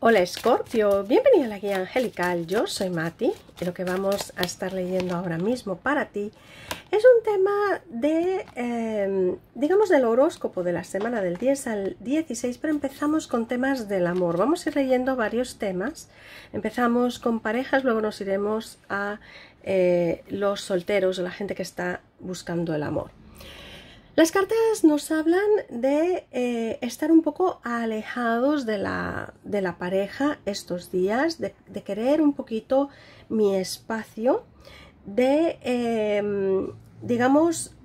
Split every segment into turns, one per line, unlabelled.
Hola Scorpio, bienvenido a la guía angelical, yo soy Mati y lo que vamos a estar leyendo ahora mismo para ti es un tema de, em, digamos, del horóscopo de la semana del 10 al 16, pero empezamos con temas del amor. Vamos a ir leyendo varios temas, empezamos con parejas, luego nos iremos a eh, los solteros o la gente que está buscando el amor. Las cartas nos hablan de eh, estar un poco alejados de la, pareja estos días, de, querer un poquito mi espacio, de, em, digamos,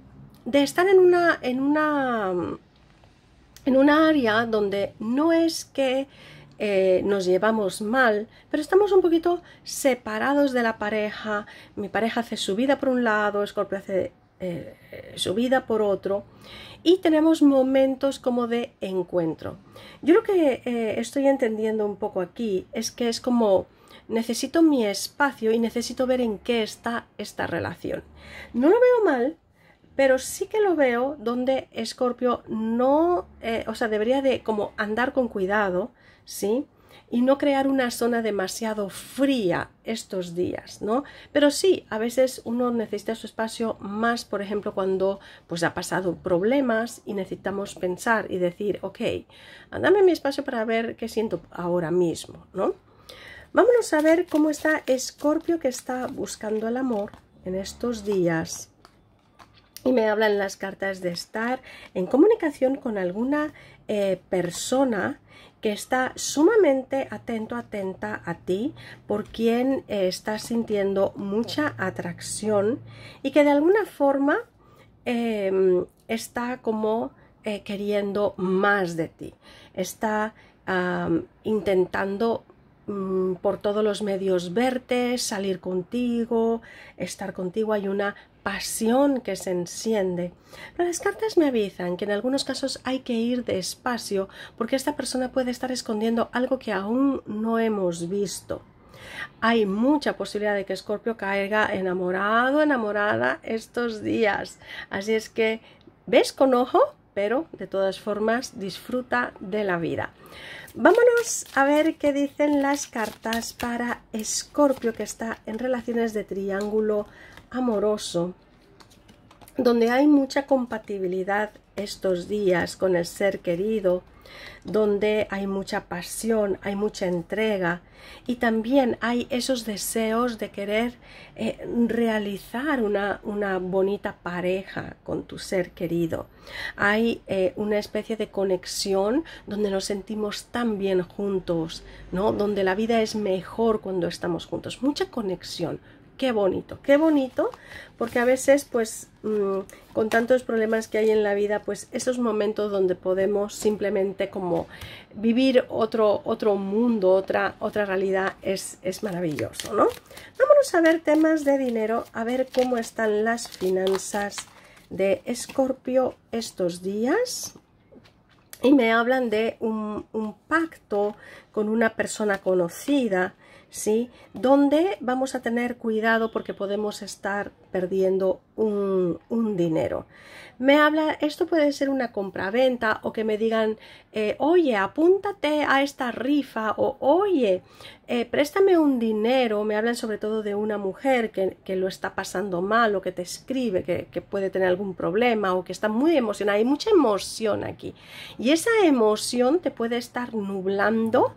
de estar en una, en una, en área donde no es que eh, nos llevamos mal, pero estamos un poquito separados de la pareja. Mi pareja hace su vida por un lado, Scorpio hace eh, su vida por otro y tenemos momentos como de encuentro. Yo lo que eh, estoy entendiendo un poco aquí es que es como necesito mi espacio y necesito ver en qué está esta relación. No lo veo mal, pero sí que lo veo donde Escorpio no, eh, o sea, debería de como andar con cuidado, ¿sí? y no crear una zona demasiado fría estos días, ¿no? Pero sí, a veces uno necesita su espacio más, por ejemplo, cuando pues ha pasado problemas y necesitamos pensar y decir, ok, dame mi espacio para ver qué siento ahora mismo, ¿no? Vámonos a ver cómo está Escorpio que está buscando el amor en estos días y me hablan las cartas de estar en comunicación con alguna eh, persona que está sumamente atento, atenta a ti, por quien eh, estás sintiendo mucha atracción y que de alguna forma em, está como eh, queriendo más de ti, está intentando mm, por todos los medios verte, salir contigo, estar contigo. Hay una pasión que se enciende. Pero las cartas me avisan que en algunos casos hay que ir despacio porque esta persona puede estar escondiendo algo que aún no hemos visto. Hay mucha posibilidad de que Scorpio caiga enamorado, enamorada estos días. Así es que ves con ojo, pero de todas formas disfruta de la vida. Vámonos a ver qué dicen las cartas para Scorpio que está en relaciones de triángulo amoroso, donde hay mucha compatibilidad estos días con el ser querido, donde hay mucha pasión, hay mucha entrega y también hay esos deseos de querer eh, realizar una, bonita pareja con tu ser querido. Hay eh, una especie de conexión donde nos sentimos tan bien juntos, ¿no? donde la vida es mejor cuando estamos juntos. Mucha conexión, qué bonito, qué bonito, porque a veces pues mm, con tantos problemas que hay en la vida, pues esos momentos donde podemos simplemente como vivir otro, otro mundo, otra, otra realidad, es, es maravilloso, ¿no? Vámonos a ver temas de dinero, a ver cómo están las finanzas de Escorpio estos días. Y me hablan de un pacto con una persona conocida, ¿sí? Donde vamos a tener cuidado porque podemos estar perdiendo un, dinero. Me habla, esto puede ser una compra-venta o que me digan, eh, oye, apúntate a esta rifa o oye, eh, préstame un dinero. Me hablan sobre todo de una mujer que, lo está pasando mal o que te escribe, que puede tener algún problema o que está muy emocionada. Hay mucha emoción aquí. Y esa emoción te puede estar nublando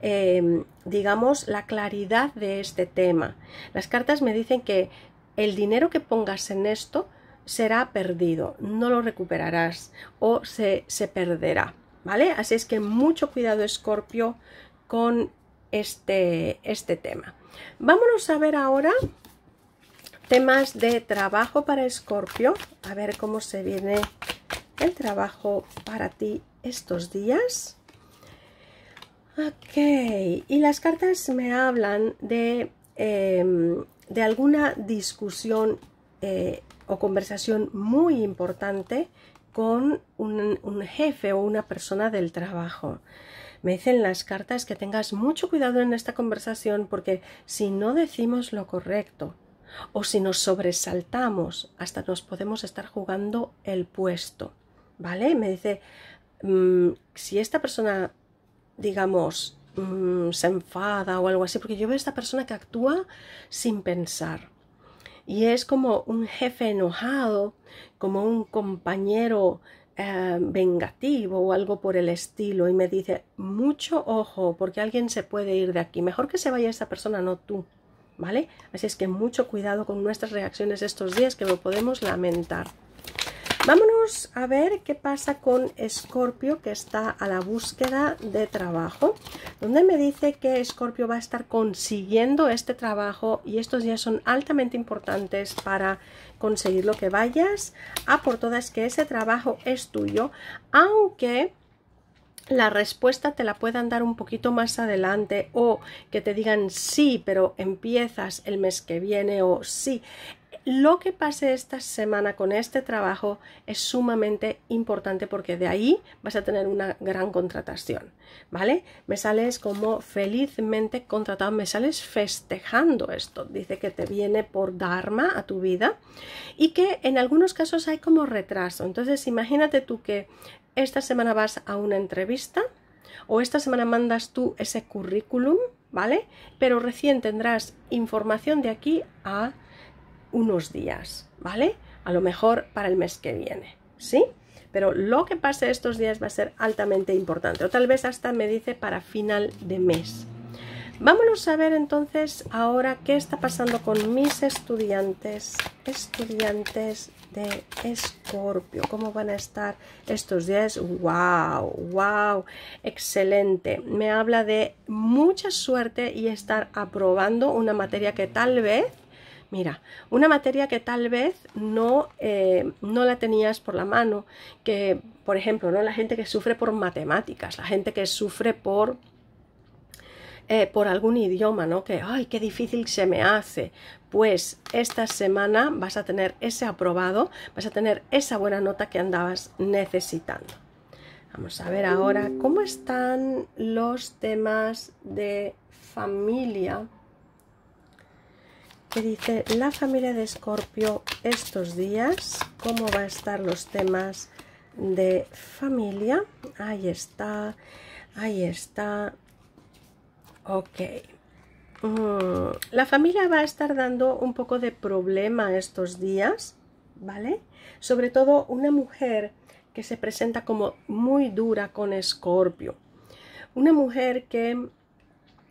Em, digamos, la claridad de este tema. Las cartas me dicen que el dinero que pongas en esto será perdido, no lo recuperarás o se, se perderá, ¿vale? Así es que mucho cuidado, Escorpio, con este, este tema. Vámonos a ver ahora temas de trabajo para Escorpio, a ver cómo se viene el trabajo para ti estos días. Ok, y las cartas me hablan de, em, de alguna discusión eh, o conversación muy importante con un, un, jefe o una persona del trabajo. Me dicen las cartas que tengas mucho cuidado en esta conversación porque si no decimos lo correcto o si nos sobresaltamos, hasta nos podemos estar jugando el puesto. ¿Vale? Me dice, mm, si esta persona digamos, mm, se enfada o algo así, porque yo veo a esta persona que actúa sin pensar. Y es como un jefe enojado, como un compañero eh, vengativo o algo por el estilo. Y me dice, mucho ojo, porque alguien se puede ir de aquí. Mejor que se vaya esa persona, no tú. ¿Vale? Así es que mucho cuidado con nuestras reacciones estos días que lo podemos lamentar. Vámonos a ver qué pasa con Scorpio que está a la búsqueda de trabajo, donde me dice que Scorpio va a estar consiguiendo este trabajo y estos días son altamente importantes para conseguir lo que vayas a ah, por todas que ese trabajo es tuyo, aunque la respuesta te la puedan dar un poquito más adelante o que te digan sí, pero empiezas el mes que viene o sí, lo que pase esta semana con este trabajo es sumamente importante porque de ahí vas a tener una gran contratación, ¿vale? Me sales como felizmente contratado, me sales festejando esto. Dice que te viene por Dharma a tu vida y que en algunos casos hay como retraso. Entonces imagínate tú que esta semana vas a una entrevista o esta semana mandas tú ese currículum, ¿vale? Pero recién tendrás información de aquí a unos días, ¿vale? A lo mejor para el mes que viene, ¿sí? Pero lo que pase estos días va a ser altamente importante, o tal vez hasta me dice para final de mes. Vámonos a ver entonces ahora qué está pasando con mis estudiantes, estudiantes de Escorpio. ¿Cómo van a estar estos días? ¡Wow! ¡Wow! Excelente. Me habla de mucha suerte y estar aprobando una materia que tal vez Mira, una materia que tal vez no, eh, no la tenías por la mano, que por ejemplo, ¿no? la gente que sufre por matemáticas, la gente que sufre por eh, por algún idioma, ¿no? Que, ay, qué difícil se me hace. Pues esta semana vas a tener ese aprobado, vas a tener esa buena nota que andabas necesitando. Vamos a ver ahora cómo están los temas de familia dice la familia de Escorpio estos días, cómo va a estar los temas de familia. Ahí está, ahí está. Ok. Mm, la familia va a estar dando un poco de problema estos días, ¿vale? Sobre todo una mujer que se presenta como muy dura con Escorpio. Una mujer que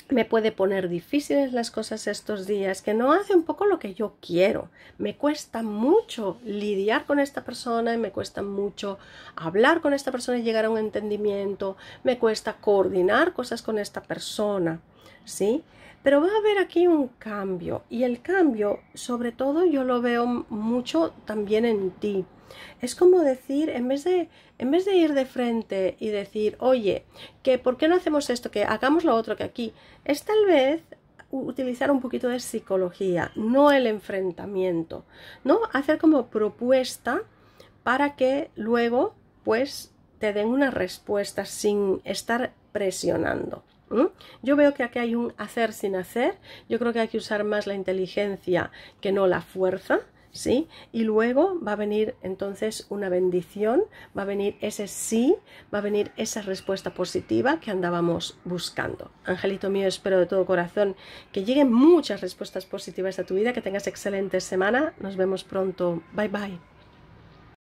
me puede poner difíciles las cosas estos días, que no hace un poco lo que yo quiero. Me cuesta mucho lidiar con esta persona, y me cuesta mucho hablar con esta persona y llegar a un entendimiento, me cuesta coordinar cosas con esta persona, ¿sí? Pero va a haber aquí un cambio y el cambio, sobre todo yo lo veo mucho también en ti. Es como decir, en vez de, ir de frente y decir, oye, que ¿por qué no hacemos esto? Que hagamos lo otro que aquí. Es tal vez utilizar un poquito de psicología, no el enfrentamiento, ¿no? Hacer como propuesta para que luego, pues, te den una respuesta sin estar presionando. Yo veo que aquí hay un hacer sin hacer, yo creo que hay que usar más la inteligencia que no la fuerza, ¿sí? Y luego va a venir entonces una bendición, va a venir ese sí, va a venir esa respuesta positiva que andábamos buscando. Angelito mío, espero de todo corazón que lleguen muchas respuestas positivas a tu vida, que tengas excelente semana, nos vemos pronto, bye bye.